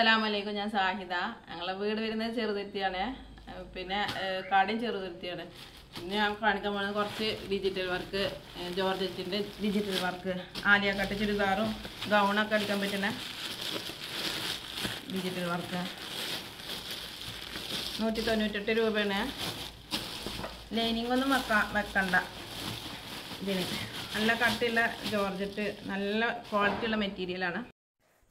അലൈക്കും ഞാൻ സാഹിദ ഞങ്ങളെ വീട് വരുന്നത് ചെറുതുരുത്തിയാണ് പിന്നെ കടയും ചെറുതുരുത്തിയാണ് പിന്നെ ഞാൻ കാണിക്കാൻ പോകുന്നത് കുറച്ച് ഡിജിറ്റൽ വർക്ക് ജോർജറ്റിൻ്റെ ഡിജിറ്റൽ വർക്ക് ആലിയാക്കട്ട് ചുരിദാറും ഗൗണൊക്കെ അടിക്കാൻ പറ്റുന്ന ഡിജിറ്റൽ വർക്ക് നൂറ്റി തൊണ്ണൂറ്റെട്ട് രൂപയാണ് ലൈനിങ് ഒന്നും വെക്കാം വെക്കണ്ട ഇതിന് നല്ല കട്ടിയുള്ള ജോർജറ്റ് നല്ല ക്വാളിറ്റിയുള്ള മെറ്റീരിയലാണ്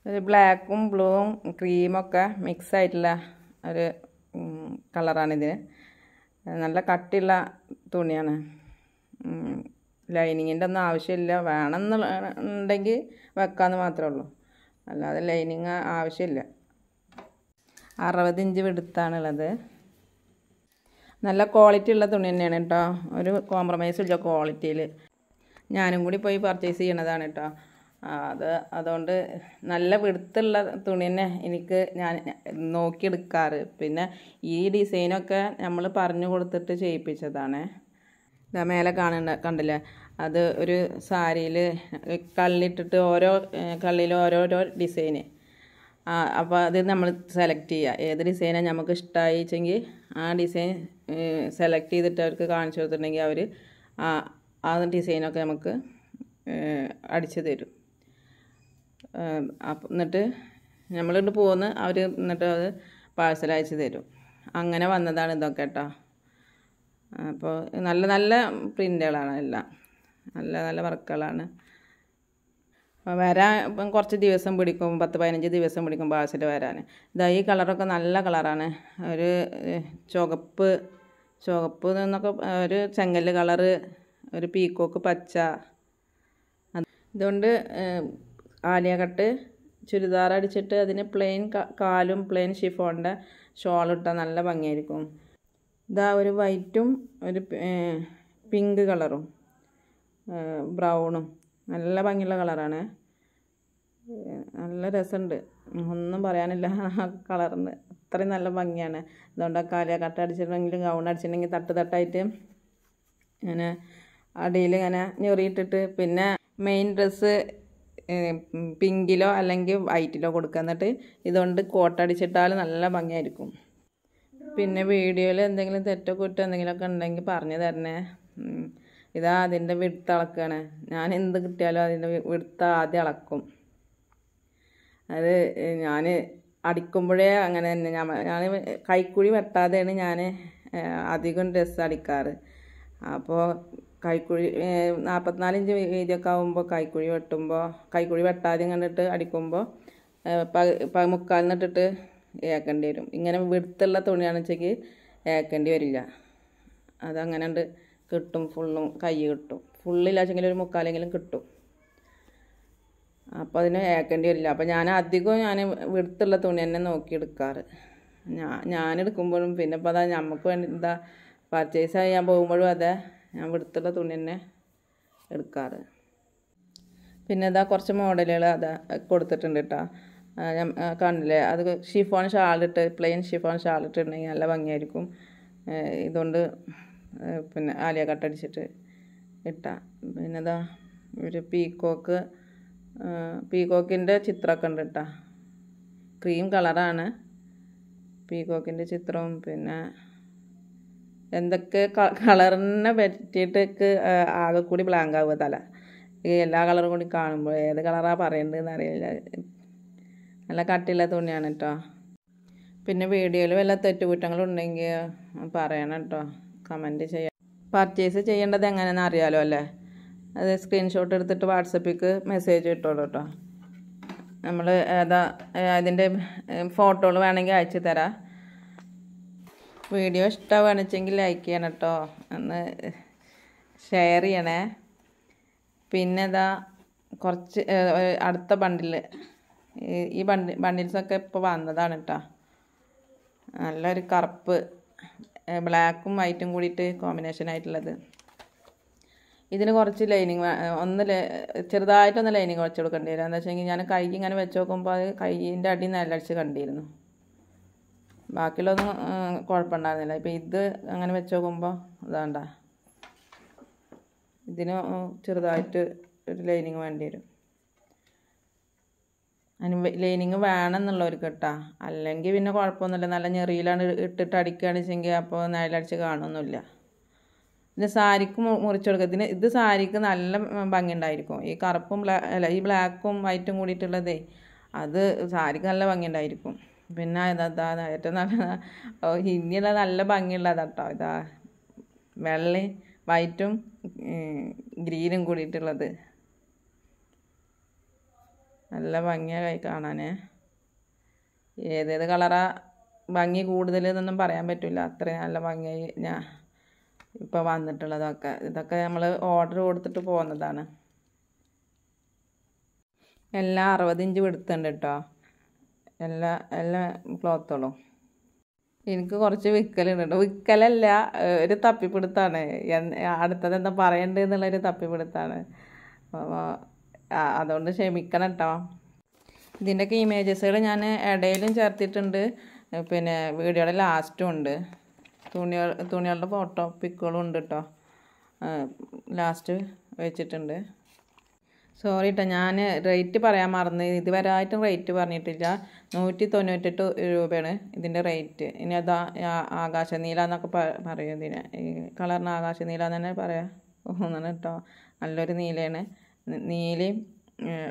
ഒരു ബ്ലാക്കും ബ്ലൂവും ക്രീമൊക്കെ മിക്സ് ആയിട്ടുള്ള ഒരു കളറാണിതിന് നല്ല കട്ടിയുള്ള തുണിയാണ് ലൈനിങ്ങിൻ്റെ ഒന്നും ആവശ്യമില്ല വേണമെന്നുണ്ടെങ്കിൽ വെക്കാമെന്ന് മാത്രമേ ഉള്ളൂ അല്ലാതെ ലൈനിങ് ആവശ്യമില്ല അറുപത് ഇഞ്ച് വെടുത്താണുള്ളത് നല്ല ക്വാളിറ്റി ഉള്ള തുണി തന്നെയാണ് കേട്ടോ ഒരു കോംപ്രമൈസ് ഇല്ല ക്വാളിറ്റിയിൽ ഞാനും കൂടി പോയി പർച്ചേസ് ചെയ്യണതാണ് കേട്ടോ അത് അതുകൊണ്ട് നല്ല വെടുത്തുള്ള തുണി തന്നെ എനിക്ക് ഞാൻ നോക്കിയെടുക്കാറ് പിന്നെ ഈ ഡിസൈനൊക്കെ നമ്മൾ പറഞ്ഞു കൊടുത്തിട്ട് ചെയ്യിപ്പിച്ചതാണ് ഇതാ മേലെ കാണണ്ട കണ്ടില്ലേ അത് ഒരു സാരിയിൽ കള്ളിട്ടിട്ട് ഓരോ കള്ളിയിൽ ഓരോരോ ഡിസൈന് അപ്പോൾ അത് നമ്മൾ സെലക്ട് ചെയ്യുക ഏത് ഡിസൈനാണ് നമുക്ക് ഇഷ്ടമായിച്ചെങ്കിൽ ആ ഡിസൈൻ സെലക്ട് ചെയ്തിട്ട് അവർക്ക് കാണിച്ചു കൊടുത്തിട്ടുണ്ടെങ്കിൽ അവർ ആ ആ ഡിസൈനൊക്കെ നമുക്ക് അടിച്ചു തരും എന്നിട്ട് നമ്മളിങ്ങോട്ട് പോകുന്ന അവർ എന്നിട്ട് അത് പാഴ്സൽ അയച്ച് തരും അങ്ങനെ വന്നതാണ് ഇതൊക്കെ കേട്ടോ അപ്പോൾ നല്ല നല്ല പ്രിൻ്റുകളാണ് എല്ലാം നല്ല നല്ല വർക്കുകളാണ് അപ്പോൾ വരാൻ കുറച്ച് ദിവസം പിടിക്കും പത്ത് പതിനഞ്ച് ദിവസം പിടിക്കും പാഴ്സൽ വരാൻ ഇതാ ഈ കളറൊക്കെ നല്ല കളറാണ് ഒരു ചുവപ്പ് ചുവപ്പ് എന്നൊക്കെ ഒരു ചെങ്കല്ല് കളറ് ഒരു പീക്കോക്ക് പച്ച അതുകൊണ്ട് ആലിയ കട്ട് ചുരിദാർ അടിച്ചിട്ട് അതിന് പ്ലെയിൻ കാലും പ്ലെയിൻ ഷിഫോണിൻ്റെ ഷോളിട്ടാൽ നല്ല ഭംഗിയായിരിക്കും ഇതാ ഒരു വൈറ്റും ഒരു പിങ്ക് കളറും ബ്രൗണും നല്ല ഭംഗിയുള്ള കളറാണ് നല്ല രസമുണ്ട് ഒന്നും പറയാനില്ല ആ കളറിന് അത്രയും നല്ല ഭംഗിയാണ് അതുകൊണ്ട് കാലിയ കട്ട് അടിച്ചിട്ടുണ്ടെങ്കിലും ഗൗൺ അടിച്ചിട്ടുണ്ടെങ്കിൽ തട്ട് തട്ടായിട്ട് ഇങ്ങനെ അടിയിൽ ഇങ്ങനെ ഞെറിയിട്ടിട്ട് പിന്നെ മെയിൻ ഡ്രസ്സ് പിങ്കിലോ അല്ലെങ്കിൽ വൈറ്റിലോ കൊടുക്കുക എന്നിട്ട് ഇതുകൊണ്ട് കോട്ടടിച്ചിട്ടാൽ നല്ല ഭംഗിയായിരിക്കും പിന്നെ വീഡിയോയിൽ എന്തെങ്കിലും തെറ്റോ കുറ്റോ എന്തെങ്കിലുമൊക്കെ ഉണ്ടെങ്കിൽ പറഞ്ഞു തരണേ ഇതാ അതിൻ്റെ വിടുത്ത് അളക്കുകയാണ് ഞാൻ എന്ത് കിട്ടിയാലും അതിൻ്റെ വിടുത്ത് ആദ്യം അളക്കും അത് ഞാൻ അടിക്കുമ്പോഴേ അങ്ങനെ തന്നെ ഞാൻ ഞാൻ കൈക്കുഴി വെട്ടാതെയാണ് ഞാൻ അധികം ഡ്രസ്സ് അടിക്കാറ് അപ്പോൾ കൈക്കുഴി നാൽപ്പത്തിനാലിഞ്ച് ഇഞ്ച് വീതിയൊക്കെ ആകുമ്പോൾ കൈക്കുഴി വെട്ടുമ്പോൾ കൈക്കുഴി വെട്ടാതെ കണ്ടിട്ട് അടിക്കുമ്പോൾ പ മുക്കാലിനിട്ടിട്ട് ഏക്കേണ്ടി വരും ഇങ്ങനെ വെടുത്തുള്ള തുണിയാണെന്നുവെച്ചെങ്കിൽ ഏക്കേണ്ടി വരില്ല അതങ്ങനെ ഉണ്ട് കിട്ടും ഫുള്ളും കൈ കിട്ടും ഫുള്ളില്ലാച്ചെങ്കിൽ ഒരു മുക്കാലെങ്കിലും കിട്ടും അപ്പോൾ അതിന് ഏക്കേണ്ടി വരില്ല അപ്പോൾ ഞാൻ അധികവും ഞാൻ വെടുത്തുള്ള തുണി തന്നെ നോക്കി എടുക്കാറ് ഞാൻ ഞാനെടുക്കുമ്പോഴും പിന്നെ ഇപ്പോൾ അതാ നമുക്ക് വേണ്ടി എന്താ പർച്ചേസ് ചെയ്യാൻ പോകുമ്പോഴും അതെ ഞാൻ വെടുത്തുള്ള തുണി തന്നെ എടുക്കാറ് പിന്നെ ഇതാ കുറച്ച് മോഡലുകൾ അത് കൊടുത്തിട്ടുണ്ട് കേട്ടോ ഞാൻ കണ്ടില്ലേ അത് ഷിഫോൺ ഷാളിട്ട് പ്ലെയിൻ ഷിഫോൺ ഷാളിട്ടുണ്ടെങ്കിൽ നല്ല ഭംഗിയായിരിക്കും ഇതുകൊണ്ട് പിന്നെ ആലിയ കട്ടടിച്ചിട്ട് ഇട്ട പിന്നെ ഇതാ ഒരു പീക്കോക്ക് പീക്കോക്കിൻ്റെ ചിത്രമൊക്കെ ഉണ്ട് കേട്ടോ ക്രീം കളറാണ് പീക്കോക്കിൻ്റെ ചിത്രവും പിന്നെ എന്തൊക്കെ കളറിനെ പറ്റിയിട്ടൊക്കെ ആകെ കൂടി ബ്ലാങ്ക് ആവുക തല എല്ലാ കളറും കൂടി കാണുമ്പോൾ ഏത് കളറാണ് പറയേണ്ടതെന്ന് അറിയില്ല നല്ല കട്ടിയുള്ള തുണിയാണ് കേട്ടോ പിന്നെ വീഡിയോയിൽ വല്ല ഉണ്ടെങ്കിൽ പറയണം കേട്ടോ കമൻറ്റ് ചെയ്യാം പർച്ചേസ് ചെയ്യേണ്ടത് എങ്ങനെയെന്ന് അറിയാലോ അല്ലേ അത് സ്ക്രീൻഷോട്ട് എടുത്തിട്ട് വാട്സപ്പിക്ക് മെസ്സേജ് ഇട്ടോളൂ കേട്ടോ നമ്മൾ ഏതാ അതിൻ്റെ ഫോട്ടോകൾ വേണമെങ്കിൽ അയച്ചു തരാം വീഡിയോ ഇഷ്ടമാണെച്ചെങ്കിൽ ലൈക്ക് ചെയ്യണം കേട്ടോ ഒന്ന് ഷെയർ ചെയ്യണേ പിന്നെ ഇതാ കുറച്ച് അടുത്ത ബണ്ടിൽ ഈ ബണ്ടി ബണ്ടിൽസൊക്കെ ഇപ്പോൾ വന്നതാണ് കേട്ടോ നല്ലൊരു കറുപ്പ് ബ്ലാക്കും വൈറ്റും കൂടിയിട്ട് കോമ്പിനേഷൻ ആയിട്ടുള്ളത് ഇതിന് കുറച്ച് ലൈനിങ് ഒന്ന് ചെറുതായിട്ടൊന്ന് ലൈനിങ് വെച്ച് കൊടുക്കേണ്ടി വരും എന്താ വെച്ചെങ്കിൽ ഞാൻ കൈ ഇങ്ങനെ വെച്ച് നോക്കുമ്പോൾ അത് കൈയിൻ്റെ അടി നല്ലടിച്ച് കണ്ടിരുന്നു ബാക്കിയുള്ളതൊന്നും കുഴപ്പമുണ്ടായിരുന്നില്ല ഇപ്പം ഇത് അങ്ങനെ വെച്ച് നോക്കുമ്പോൾ ഇതാണ്ട ഇതിന് ചെറുതായിട്ട് ഒരു ലൈനിങ് വേണ്ടി വരും അതിന് ലൈനിങ് വേണം കേട്ടാ അല്ലെങ്കിൽ പിന്നെ കുഴപ്പമൊന്നുമില്ല നല്ല ഞെറിയിലാണ് ഇട്ടിട്ട് അടിക്കുകയാണ് വെച്ചെങ്കിൽ അപ്പോൾ നിഴലടിച്ച് കാണുമൊന്നുമില്ല പിന്നെ സാരിക്ക് മുറിച്ച് കൊടുക്കുക ഇതിന് ഇത് സാരിക്ക് നല്ല ഭംഗി ഉണ്ടായിരിക്കും ഈ കറുപ്പും ബ്ലാ അല്ല ഈ ബ്ലാക്കും വൈറ്റും കൂടിയിട്ടുള്ളതേ അത് സാരിക്ക് നല്ല ഭംഗി ഉണ്ടായിരിക്കും പിന്നെ ഇതാ ഏറ്റവും നല്ല ഹിന്ദിയുള്ള നല്ല ഭംഗിയുള്ളതാണ് കേട്ടോ ഇതാ വെള്ളയും വൈറ്റും ഗ്രീനും കൂടിയിട്ടുള്ളത് നല്ല ഭംഗിയായി കാണാനേ കാണാൻ ഏതേത് കളറാ ഭംഗി കൂടുതൽ എന്നൊന്നും പറയാൻ പറ്റില്ല അത്രയും നല്ല ഭംഗിയായി ഞാൻ ഇപ്പോൾ വന്നിട്ടുള്ളതൊക്കെ ഇതൊക്കെ നമ്മൾ ഓർഡർ കൊടുത്തിട്ട് പോകുന്നതാണ് എല്ലാം അറുപത് ഇഞ്ച് വിടുത്തുണ്ട് കേട്ടോ എല്ലാ എല്ലാ ക്ലോത്തുകളും എനിക്ക് കുറച്ച് വിക്കലുണ്ട് കേട്ടോ വിക്കലല്ല ഒരു തപ്പിപ്പിടുത്താണ് അടുത്തത് എന്താ പറയണ്ടേ എന്നുള്ളൊരു തപ്പിപ്പിടുത്താണ് അതുകൊണ്ട് ക്ഷമിക്കണം കേട്ടോ ഇതിൻ്റെയൊക്കെ ഇമേജസുകൾ ഞാൻ ഇടയിലും ചേർത്തിട്ടുണ്ട് പിന്നെ വീഡിയോയുടെ ലാസ്റ്റും ഉണ്ട് തുണികൾ തുണികളുടെ ഫോട്ടോ പിക്കുകളും ഉണ്ട് കേട്ടോ ലാസ്റ്റ് വെച്ചിട്ടുണ്ട് സോറി കേട്ടോ ഞാൻ റേറ്റ് പറയാൻ മറന്ന് ഇതുവരെ ആയിട്ടും റേറ്റ് പറഞ്ഞിട്ടില്ല നൂറ്റി തൊണ്ണൂറ്റെട്ട് രൂപയാണ് ഇതിൻ്റെ റേറ്റ് ഇനി അതാ ആകാശ നീല എന്നൊക്കെ പറയും ഇതിന് ഈ കളറിന് ആകാശ നീല എന്ന് തന്നെ പറയാം കേട്ടോ നല്ലൊരു നീലയാണ് നീലയും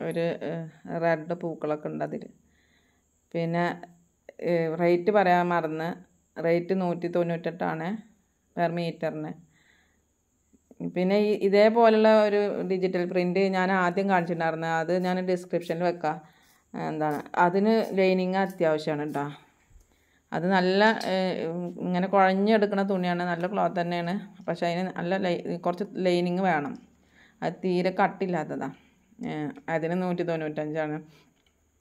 ഒരു റെഡ് പൂക്കളൊക്കെ ഉണ്ട് അതിൽ പിന്നെ റേറ്റ് പറയാൻ മറന്ന് റേറ്റ് നൂറ്റി തൊണ്ണൂറ്റെട്ടാണ് പെർ മീറ്ററിന് പിന്നെ ഈ ഇതേപോലെയുള്ള ഒരു ഡിജിറ്റൽ പ്രിൻറ്റ് ഞാൻ ആദ്യം കാണിച്ചിട്ടുണ്ടായിരുന്നു അത് ഞാൻ ഡിസ്ക്രിപ്ഷനിൽ വെക്കാം എന്താണ് അതിന് ലൈനിങ് അത്യാവശ്യമാണ് കേട്ടോ അത് നല്ല ഇങ്ങനെ കുഴഞ്ഞെടുക്കുന്ന തുണിയാണ് നല്ല ക്ലോത്ത് തന്നെയാണ് പക്ഷെ അതിന് നല്ല ലൈ കുറച്ച് ലൈനിങ് വേണം അത് തീരെ കട്ടില്ലാത്തതാണ് അതിന് നൂറ്റി തൊണ്ണൂറ്റഞ്ചാണ്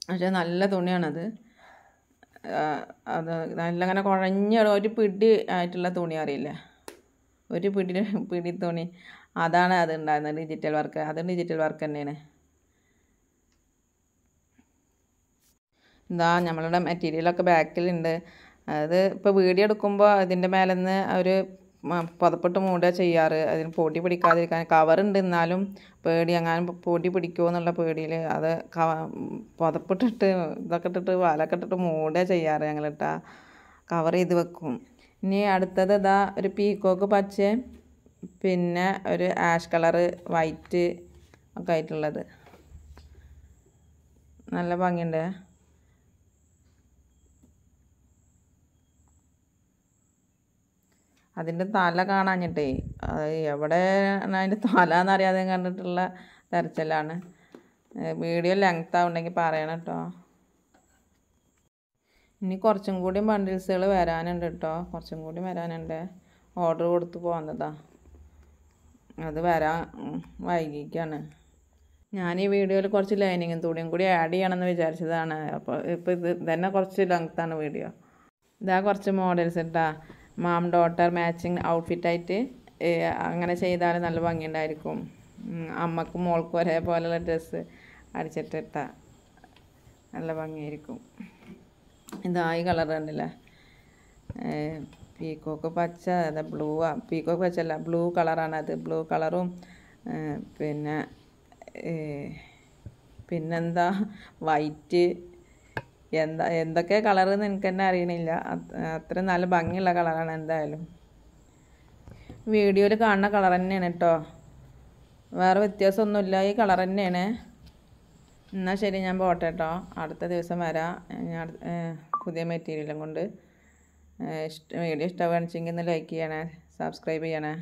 പക്ഷെ നല്ല തുണിയാണത് അത് നല്ല ഇങ്ങനെ കുഴഞ്ഞ ഒരു പിടി ആയിട്ടുള്ള തുണി അറിയില്ലേ ഒരു പിടി പിടി തുണി അതാണ് അത് ഉണ്ടായിരുന്നത് ഡിജിറ്റൽ വർക്ക് അതും ഡിജിറ്റൽ വർക്ക് തന്നെയാണ് എന്താ നമ്മളുടെ മെറ്റീരിയലൊക്കെ ബാക്കിലുണ്ട് അത് ഇപ്പോൾ വീഡിയോ എടുക്കുമ്പോൾ അതിൻ്റെ മേലെ നിന്ന് ഒരു പുതപ്പിട്ട് മൂടുക ചെയ്യാറ് അതിന് പൊടി പിടിക്കാതിരിക്കാൻ കവറുണ്ട് എന്നാലും പേടി എങ്ങാനും പൊടി പിടിക്കുമോ എന്നുള്ള പേടിയിൽ അത് കവ പുതപ്പിട്ടിട്ട് ഇതൊക്കെ ഇട്ടിട്ട് വലക്കെട്ടിട്ട് മൂടുക ചെയ്യാറ് ഞങ്ങളിട്ട കവർ ചെയ്ത് വെക്കും ഇനി അടുത്തത് ഇതാ ഒരു പീക്കോക്ക് പച്ചയും പിന്നെ ഒരു ആഷ് കളറ് വൈറ്റ് ഒക്കെ ആയിട്ടുള്ളത് നല്ല ഭംഗിയുണ്ട് അതിൻ്റെ തല കാണാഞ്ഞിട്ടേ എവിടെ അതിൻ്റെ തല എന്നറിയാതെ കണ്ടിട്ടുള്ള തരച്ചിലാണ് വീഡിയോ ലെങ്ത് പറയണം കേട്ടോ ഇനി കുറച്ചും കൂടി ബണ്ടിൽസുകൾ വരാനുണ്ട് കേട്ടോ കുറച്ചും കൂടി വരാനുണ്ട് ഓർഡർ കൊടുത്ത് പോകുന്നതാ അത് വരാൻ വൈകിക്കാണ് ഞാൻ ഈ വീഡിയോയിൽ കുറച്ച് ലൈനിങ്ങും തുണിയും കൂടി ആഡ് ചെയ്യണമെന്ന് വിചാരിച്ചതാണ് അപ്പോൾ ഇപ്പോൾ ഇത് തന്നെ കുറച്ച് ലെങ്ത്താണ് വീഡിയോ ഇതാ കുറച്ച് മോഡൽസ് ഇട്ടാ മാം ഡോട്ടർ മാച്ചിങ് ഔട്ട്ഫിറ്റായിട്ട് അങ്ങനെ ചെയ്താൽ നല്ല ഭംഗിയുണ്ടായിരിക്കും അമ്മക്കും മോൾക്കും ഒരേപോലെയുള്ള ഡ്രസ്സ് അടിച്ചിട്ടിട്ട നല്ല ഭംഗിയായിരിക്കും ഇതാ ഈ കളർ കണ്ടില്ലേ പീക്കോക്ക് പച്ച അതാ ബ്ലൂ ആ പീക്കോക്ക് പച്ചല്ല ബ്ലൂ കളറാണ് അത് ബ്ലൂ കളറും പിന്നെ പിന്നെന്താ വൈറ്റ് എന്താ എന്തൊക്കെ കളറെന്ന് എനിക്ക് തന്നെ അറിയണില്ല അത്ര നല്ല ഭംഗിയുള്ള കളറാണ് എന്തായാലും വീഡിയോയിൽ കാണുന്ന കളർ തന്നെയാണ് കേട്ടോ വേറെ വ്യത്യാസമൊന്നുമില്ല ഈ കളർ തന്നെയാണ് എന്നാൽ ശരി ഞാൻ പോട്ടെ കേട്ടോ അടുത്ത ദിവസം വരാം ഞാൻ പുതിയ മെറ്റീരിയലും കൊണ്ട് വീഡിയോ വെച്ചെങ്കിൽ ഒന്ന് ലൈക്ക് ചെയ്യണേ സബ്സ്ക്രൈബ് ചെയ്യണേ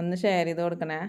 ഒന്ന് ഷെയർ ചെയ്ത് കൊടുക്കണേ